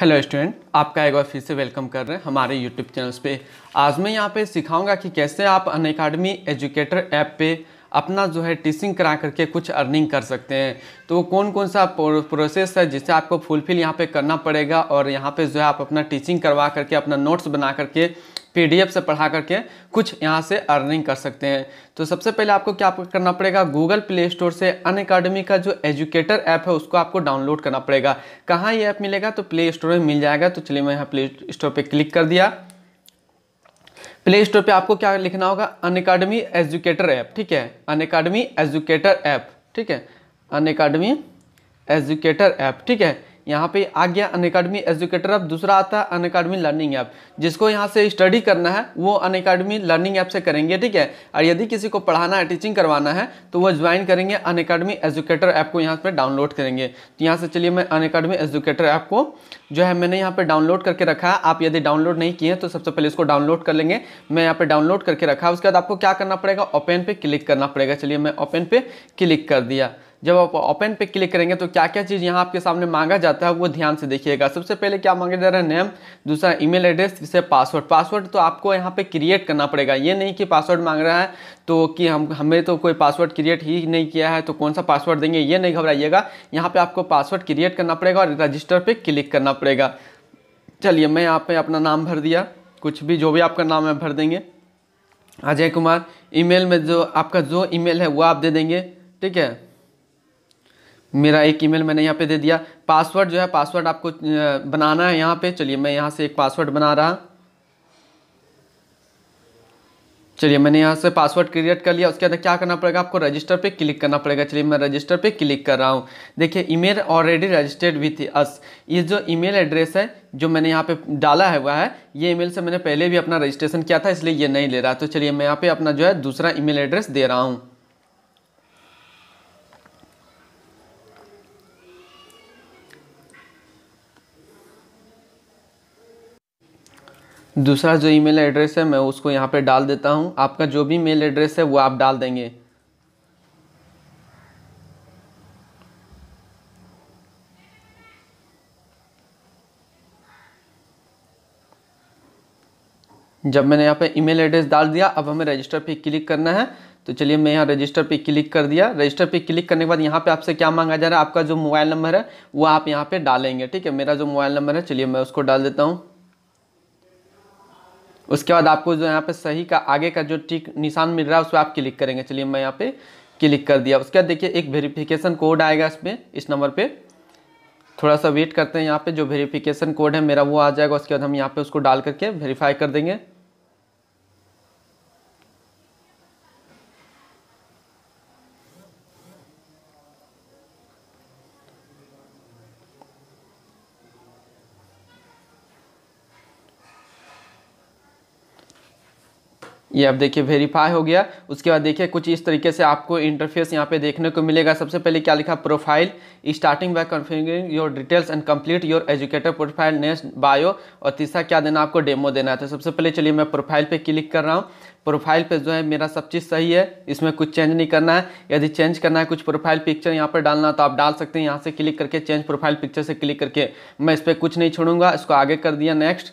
hello student आपका एक बार फिर से वेलकम कर रहे हैं हमारे यूट्यूब चैनल्स पे आज मैं यहाँ पे सिखाऊंगा कि कैसे आप अन एजुकेटर ऐप पे अपना जो है टीचिंग करा करके कुछ अर्निंग कर सकते हैं तो कौन कौन सा प्रोसेस है जिसे आपको फुलफिल यहाँ पे करना पड़ेगा और यहाँ पे जो है आप अपना टीचिंग करवा करके अपना नोट्स बना करके पीडीएफ से पढ़ा करके कुछ यहाँ से अर्निंग कर सकते हैं तो सबसे पहले आपको क्या करना पड़ेगा गूगल प्ले स्टोर से अन अकेडमी का जो एजुकेटर ऐप है उसको आपको डाउनलोड करना पड़ेगा कहाँ ये ऐप मिलेगा तो प्ले स्टोर में मिल जाएगा तो चलिए मैं यहाँ प्ले स्टोर पर क्लिक कर दिया प्ले स्टोर पर आपको क्या लिखना होगा अन एजुकेटर ऐप ठीक है अन एजुकेटर ऐप ठीक है अन एजुकेटर ऐप ठीक है यहाँ पे आ गया अन अकेडमी एजुकेटर ऐप दूसरा आता है अन अकेडमी लर्निंग ऐप जिसको यहाँ से स्टडी करना है वो अन अकेडमी लर्निंग ऐप से करेंगे ठीक है और यदि किसी को पढ़ाना है टीचिंग करवाना है तो वो ज्वाइन करेंगे अन अकेडमी एजुकेटर ऐप को यहाँ पर डाउनलोड करेंगे तो यहाँ से चलिए मैं अन अकेडमी एजुकेटर ऐप को जो है मैंने यहाँ पर डाउनलोड करके रखा है आप यदि डाउनलोड नहीं किए तो सबसे पहले इसको डाउनलोड कर लेंगे मैं यहाँ पर डाउनलोड करके रखा उसके बाद आपको क्या करना पड़ेगा ओपन पे क्लिक करना पड़ेगा चलिए मैं ओपन पे क्लिक कर दिया जब आप ओपन पे क्लिक करेंगे तो क्या क्या चीज़ यहाँ आपके सामने मांगा जाता है वो ध्यान से देखिएगा सबसे पहले क्या मांगा जा रहा है नेम दूसरा ईमेल एड्रेस तीसरे पासवर्ड पासवर्ड तो आपको यहाँ पे क्रिएट करना पड़ेगा ये नहीं कि पासवर्ड मांग रहा है तो कि हम हमें तो कोई पासवर्ड क्रिएट ही नहीं किया है तो कौन सा पासवर्ड देंगे ये नहीं घबराइएगा यहाँ पर आपको पासवर्ड क्रिएट करना पड़ेगा और रजिस्टर पर क्लिक करना पड़ेगा चलिए मैं यहाँ पर अपना नाम भर दिया कुछ भी जो भी आपका नाम है भर देंगे अजय कुमार ईमेल में जो आपका जो ईमेल है वो आप दे देंगे ठीक है मेरा एक ईमेल मैंने यहाँ पे दे दिया पासवर्ड जो है पासवर्ड आपको बनाना है यहाँ पे चलिए मैं यहाँ से एक पासवर्ड बना रहा चलिए मैंने यहाँ से पासवर्ड क्रिएट कर लिया उसके बाद क्या करना पड़ेगा आपको रजिस्टर पे क्लिक करना पड़ेगा चलिए मैं रजिस्टर पे क्लिक कर रहा हूँ देखिए email already registered with us ये जो ईमेल एड्रेस है जो मैंने यहाँ पे डाला है वह है ये ईमेल से मैंने पहले भी अपना रजिस्ट्रेशन किया था इसलिए ये नहीं ले रहा तो चलिए मैं यहाँ पर अपना जो है दूसरा ई एड्रेस दे रहा हूँ दूसरा जो ईमेल एड्रेस है मैं उसको यहाँ पे डाल देता हूँ आपका जो भी मेल एड्रेस है वो आप डाल देंगे जब मैंने यहाँ पे ईमेल एड्रेस डाल दिया अब हमें रजिस्टर पे क्लिक करना है तो चलिए मैं यहाँ रजिस्टर पे क्लिक कर दिया रजिस्टर पे क्लिक करने के बाद यहाँ पे आपसे क्या मांगा जा रहा है आपका जो मोबाइल नंबर है वो आप यहाँ पे डालेंगे ठीक है मेरा जो मोबाइल नंबर है चलिए मैं उसको डाल देता हूँ उसके बाद आपको जो यहाँ पे सही का आगे का जो टिक निशान मिल रहा है उस पर आप क्लिक करेंगे चलिए मैं यहाँ पे क्लिक कर दिया उसके बाद देखिए एक वेरिफिकेशन कोड आएगा इसमें इस नंबर पे थोड़ा सा वेट करते हैं यहाँ पे जो वेरिफिकेशन कोड है मेरा वो आ जाएगा उसके बाद हम यहाँ पे उसको डाल करके वेरीफाई कर देंगे ये अब देखिए वेरीफाई हो गया उसके बाद देखिए कुछ इस तरीके से आपको इंटरफेस यहाँ पे देखने को मिलेगा सबसे पहले क्या लिखा profile starting by confirming your details and complete your educator profile next bio और तीसरा क्या देना आपको डेमो देना है तो सबसे पहले चलिए मैं प्रोफाइल पर क्लिक कर रहा हूँ प्रोफाइल पे जो है मेरा सब चीज़ सही है इसमें कुछ चेंज नहीं करना है यदि चेंज करना है कुछ प्रोफाइल पिक्चर यहाँ पर डालना तो आप डाल सकते हैं यहाँ से क्लिक करके चेंज प्रोफाइल पिक्चर से क्लिक करके मैं इस पर कुछ नहीं छोड़ूंगा इसको आगे कर दिया next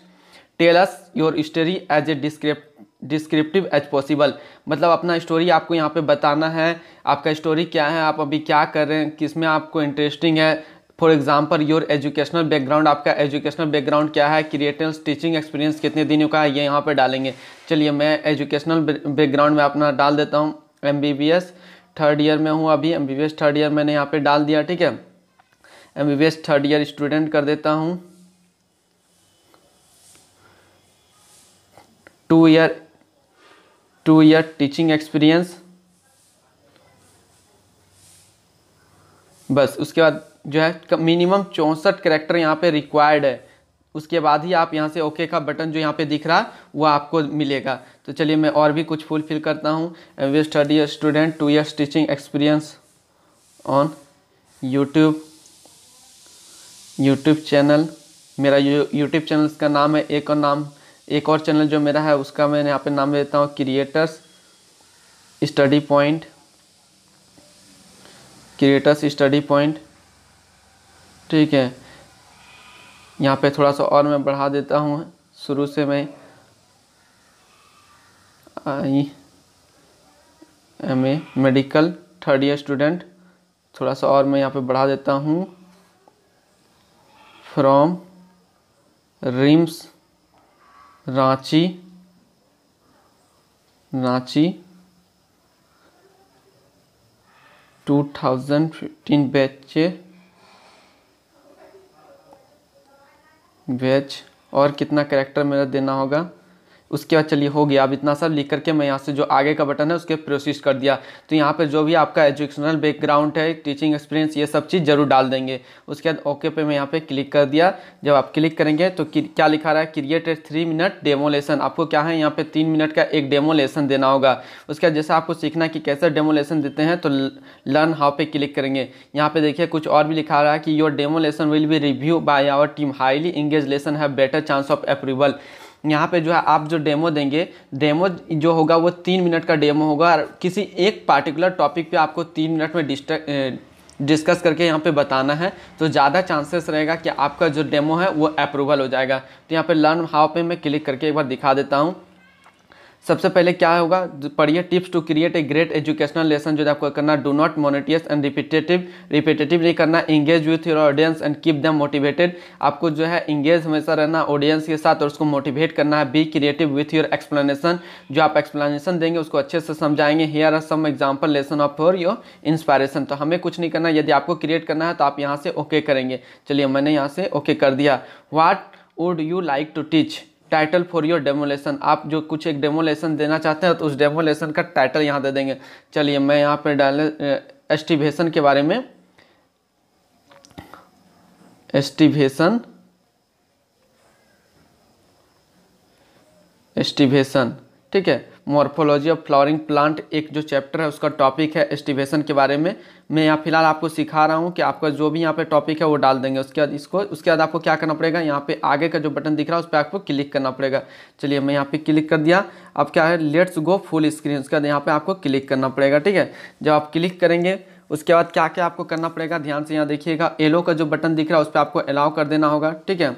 tell us your story as a descript descriptive as possible मतलब अपना स्टोरी आपको यहाँ पे बताना है आपका स्टोरी क्या है आप अभी क्या कर रहे हैं किस में आपको इंटरेस्टिंग है for example your educational background आपका एजुकेशनल बैकग्राउंड क्या है क्रिएटर्स टीचिंग एक्सपीरियंस कितने दिनों का है ये यहाँ पर डालेंगे चलिए मैं एजुकेशनल बैकग्राउंड में अपना डाल देता हूँ एम थर्ड ईयर में हूँ अभी एम थर्ड ईयर मैंने यहाँ पर डाल दिया ठीक है एम थर्ड ईयर स्टूडेंट कर देता हूँ two year two year teaching experience बस उसके बाद जो है मिनिमम चौंसठ करेक्टर यहाँ पे रिक्वायर्ड है उसके बाद ही आप यहाँ से ओके का बटन जो यहाँ पे दिख रहा वह आपको मिलेगा तो चलिए मैं और भी कुछ फुलफिल करता हूँ we study student two years teaching experience on YouTube YouTube channel मेरा यूट्यूब चैनल का नाम है एक और नाम एक और चैनल जो मेरा है उसका मैं यहाँ पे नाम देता हूँ creators study point creators study point ठीक है यहाँ पे थोड़ा सा और मैं बढ़ा देता हूँ शुरू से मैं I am a medical third year student थोड़ा सा और मैं यहाँ पे बढ़ा देता हूँ from RIMS Ranchi Ranchi 2015 batch batch और कितना करेक्टर मेरा देना होगा उसके बाद चलिए हो गया अब इतना सब लिख करके मैं यहाँ से जो आगे का बटन है उसके प्रोसीड कर दिया तो यहाँ पर जो भी आपका एजुकेशनल बैकग्राउंड है टीचिंग एक्सपीरियंस ये सब चीज़ जरूर डाल देंगे उसके बाद ओके पे मैं यहाँ पे क्लिक कर दिया जब आप क्लिक करेंगे तो क्या लिखा रहा है create three minute demo lesson आपको क्या है यहाँ पर तीन मिनट का एक डेमो लेसन देना होगा उसके बाद जैसे आपको सीखना कि कैसे डेमो लेसन देते हैं तो लर्न हाउ पे क्लिक करेंगे यहाँ पे देखिए कुछ और भी लिखा रहा है कि your demo lesson will be review by our team highly engage lesson है बेटर चांस ऑफ अप्रूवल यहाँ पे जो है आप जो डेमो देंगे डेमो जो होगा वो तीन मिनट का डेमो होगा और किसी एक पार्टिकुलर टॉपिक पे आपको तीन मिनट में डिस्ट डिस्कस करके यहाँ पे बताना है तो ज़्यादा चांसेस रहेगा कि आपका जो डेमो है वो अप्रूवल हो जाएगा तो यहाँ पे लर्न हाउ पे मैं क्लिक करके एक बार दिखा देता हूँ सबसे पहले क्या होगा पढ़िए tips to create a great educational lesson जो आपको करना do not monotonous and repetitive repetitive नहीं करना engage with your audience and keep them motivated आपको जो है इंगेज हमेशा रहना ऑडियंस के साथ और उसको मोटिवेट करना है be creative with your explanation जो आप एक्सप्लेनेशन देंगे उसको अच्छे से समझाएंगे here are some example lesson of for your inspiration तो हमें कुछ नहीं करना यदि आपको क्रिएट करना है तो आप यहाँ से ओके okay करेंगे चलिए मैंने यहाँ से ओके okay कर दिया what would you like to teach title for your demo lesson आप जो कुछ एक डेमोलेशन देना चाहते हैं तो उस डेमोलेशन का टाइटल यहाँ दे देंगे चलिए मैं यहाँ पर डाल एस्टिवेशन के बारे में एस्टिवेशन एस्टिवेशन ठीक है मॉर्फोलॉजी ऑफ फ्लावरिंग प्लांट एक जो चैप्टर है उसका टॉपिक है एस्टिवेशन के बारे में मैं यहाँ फिलहाल आपको सिखा रहा हूँ कि आपका जो भी यहाँ पे टॉपिक है वो डाल देंगे उसके बाद इसको उसके बाद आपको क्या करना पड़ेगा यहाँ पे आगे का जो बटन दिख रहा है उस पर आपको क्लिक करना पड़ेगा चलिए मैं यहाँ पे क्लिक कर दिया अब क्या है लेट्स गो फुल स्क्रीन उसके बाद यहाँ पर आपको क्लिक करना पड़ेगा ठीक है जब आप क्लिक करेंगे उसके बाद क्या क्या आपको करना पड़ेगा ध्यान से यहाँ देखिएगा एलो का जो बटन दिख रहा है उस पर आपको अलाउ कर देना होगा ठीक है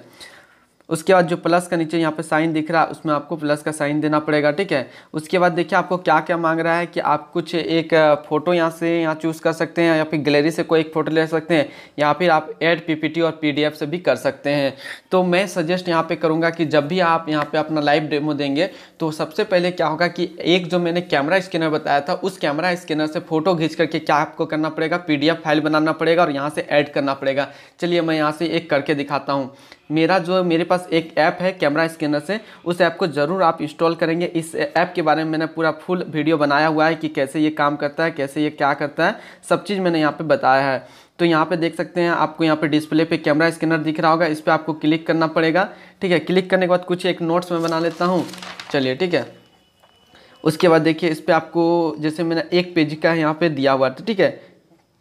उसके बाद जो प्लस का नीचे यहाँ पे साइन दिख रहा है उसमें आपको प्लस का साइन देना पड़ेगा ठीक है उसके बाद देखिए आपको क्या क्या मांग रहा है कि आप कुछ एक फ़ोटो यहाँ से यहाँ चूज़ कर सकते हैं या फिर गैलरी से कोई एक फ़ोटो ले सकते हैं या फिर आप एड पीपीटी और पीडीएफ से भी कर सकते हैं तो मैं सजेस्ट यहाँ पर करूँगा कि जब भी आप यहाँ पर अपना लाइव डेमो देंगे तो सबसे पहले क्या होगा कि एक जो मैंने कैमरा स्कैनर बताया था उस कैमरा स्कैनर से फ़ोटो खींच करके क्या आपको करना पड़ेगा पी फाइल बनाना पड़ेगा और यहाँ से ऐड करना पड़ेगा चलिए मैं यहाँ से एक करके दिखाता हूँ मेरा जो मेरे पास एक ऐप है कैमरा स्कैनर से उस ऐप को ज़रूर आप इंस्टॉल करेंगे इस ऐप के बारे में मैंने पूरा फुल वीडियो बनाया हुआ है कि कैसे ये काम करता है कैसे ये क्या करता है सब चीज़ मैंने यहाँ पे बताया है तो यहाँ पे देख सकते हैं आपको यहाँ पे डिस्प्ले पे कैमरा स्कैनर दिख रहा होगा इस पर आपको क्लिक करना पड़ेगा ठीक है क्लिक करने के बाद कुछ एक नोट्स में बना लेता हूँ चलिए ठीक है उसके बाद देखिए इस पर आपको जैसे मैंने एक पेज का यहाँ पर दिया हुआ था ठीक है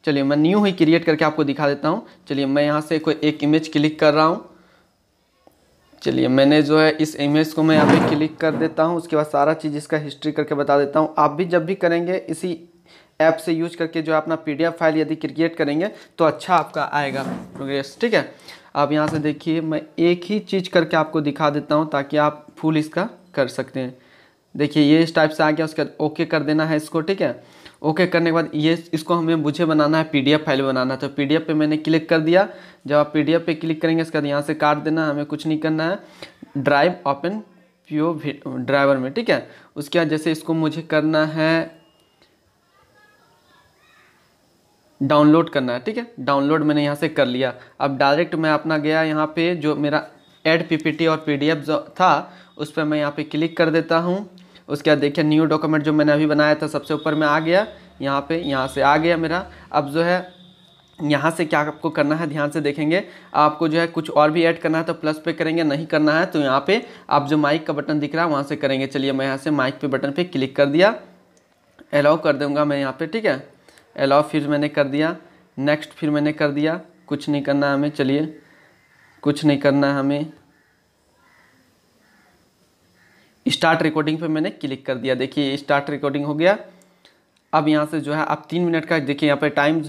चलिए मैं न्यू ही क्रिएट करके आपको दिखा देता हूँ चलिए मैं यहाँ से कोई एक इमेज क्लिक कर रहा हूँ चलिए मैंने जो है इस इमेज को मैं यहाँ पे क्लिक कर देता हूँ उसके बाद सारा चीज़ इसका हिस्ट्री करके बता देता हूँ आप भी जब भी करेंगे इसी ऐप से यूज करके जो अपना पी फाइल यदि क्रिएट करेंगे तो अच्छा आपका आएगा प्रोग्रेस ठीक है आप यहाँ से देखिए मैं एक ही चीज़ करके आपको दिखा देता हूँ ताकि आप फुल इसका कर सकते हैं देखिए ये इस टाइप से आ गया उसके बाद ओके कर देना है इसको ठीक है ओके करने के बाद ये इसको हमें मुझे बनाना है पीडीएफ फाइल बनाना है तो पीडीएफ पे मैंने क्लिक कर दिया जब आप पीडीएफ पे क्लिक करेंगे इसके बाद यहाँ से काट देना हमें कुछ नहीं करना है ड्राइव ओपन प्यो ड्राइवर में ठीक है उसके बाद जैसे इसको मुझे करना है डाउनलोड करना है ठीक है डाउनलोड मैंने यहाँ से कर लिया अब डायरेक्ट मैं अपना गया यहाँ पे जो मेरा एड पीपीटी और पीडीएफ जो था उस पर मैं यहाँ पे क्लिक कर देता हूँ उसके बाद देखिए न्यू डॉक्यूमेंट जो मैंने अभी बनाया था सबसे ऊपर में आ गया यहाँ पे यहाँ से आ गया मेरा अब जो है यहाँ से क्या आपको करना है ध्यान से देखेंगे आपको जो है कुछ और भी ऐड करना है तो प्लस पे करेंगे नहीं करना है तो यहाँ पे आप जो माइक का बटन दिख रहा है वहाँ से करेंगे चलिए मैं यहाँ से माइक पे बटन पे क्लिक कर दिया अलाउ कर दूँगा मैं यहाँ पे ठीक है अलाउ फिर मैंने कर दिया नेक्स्ट फिर मैंने कर दिया कुछ नहीं करना है हमें चलिए कुछ नहीं करना है हमें स्टार्ट रिकॉर्डिंग पे मैंने क्लिक कर दिया देखिए स्टार्ट रिकॉर्डिंग हो गया अब यहाँ से जो है आप तीन मिनट का देखिए यहाँ पे टाइम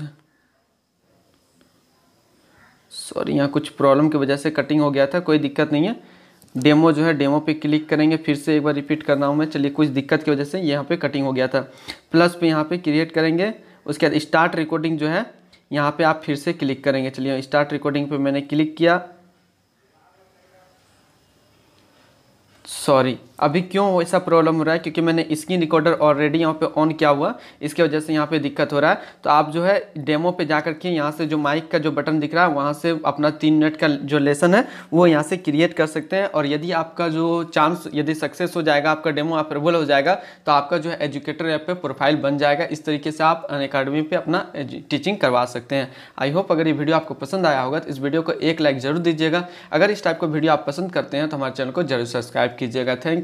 सॉरी यहाँ कुछ प्रॉब्लम की वजह से कटिंग हो गया था कोई दिक्कत नहीं है डेमो जो है डेमो पे क्लिक करेंगे फिर से एक बार रिपीट करना हूँ मैं चलिए कुछ दिक्कत की वजह से यहाँ पे कटिंग हो गया था प्लस पे यहाँ पे क्रिएट करेंगे उसके बाद स्टार्ट रिकॉर्डिंग जो है यहाँ पे आप फिर से क्लिक करेंगे चलिए स्टार्ट रिकॉर्डिंग पे मैंने क्लिक किया सॉरी अभी क्यों ऐसा प्रॉब्लम हो रहा है क्योंकि मैंने स्क्रीन रिकॉर्डर ऑलरेडी यहाँ पे ऑन किया हुआ इसकी वजह से यहाँ पे दिक्कत हो रहा है तो आप जो है डेमो पे जा करके यहाँ से जो माइक का जो बटन दिख रहा है वहाँ से अपना तीन मिनट का जो लेसन है वो यहाँ से क्रिएट कर सकते हैं और यदि आपका जो चांस यदि सक्सेस हो जाएगा आपका डेमो अप्रूवल हो जाएगा तो आपका जो है एजुकेटर ऐप पर प्रोफाइल बन जाएगा इस तरीके से आप अन अकेडमी पर अपना टीचिंग करवा सकते हैं आई होप अगर ये वीडियो आपको पसंद आया होगा तो इस वीडियो को एक लाइक ज़रूर दीजिएगा अगर इस टाइप का वीडियो आप पसंद करते हैं तो हमारे चैनल को जरूर सब्सक्राइब कीजिएगा थैंक